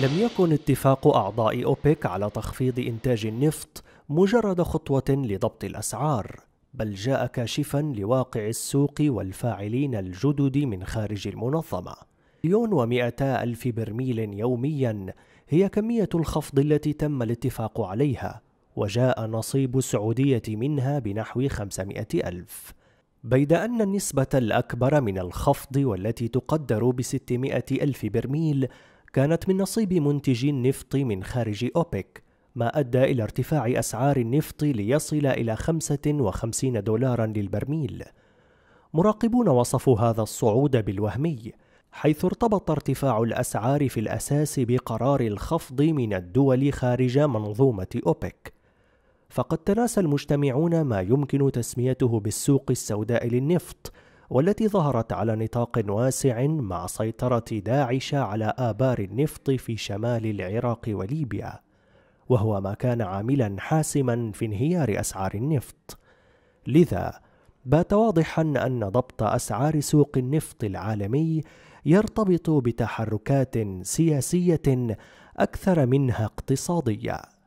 لم يكن اتفاق أعضاء أوبك على تخفيض إنتاج النفط مجرد خطوة لضبط الأسعار، بل جاء كاشفا لواقع السوق والفاعلين الجدد من خارج المنظمة. مليون ومئتا ألف برميل يوميا هي كمية الخفض التي تم الاتفاق عليها، وجاء نصيب السعودية منها بنحو خمسمائه ألف. بيد أن النسبة الأكبر من الخفض والتي تقدر بستمائة ألف برميل كانت من نصيب منتجي النفط من خارج أوبك ما أدى إلى ارتفاع أسعار النفط ليصل إلى 55 دولارا للبرميل مراقبون وصفوا هذا الصعود بالوهمي حيث ارتبط ارتفاع الأسعار في الأساس بقرار الخفض من الدول خارج منظومة أوبك فقد تناسى المجتمعون ما يمكن تسميته بالسوق السوداء للنفط والتي ظهرت على نطاق واسع مع سيطرة داعش على آبار النفط في شمال العراق وليبيا، وهو ما كان عاملا حاسما في انهيار أسعار النفط. لذا بات واضحا أن ضبط أسعار سوق النفط العالمي يرتبط بتحركات سياسية أكثر منها اقتصادية.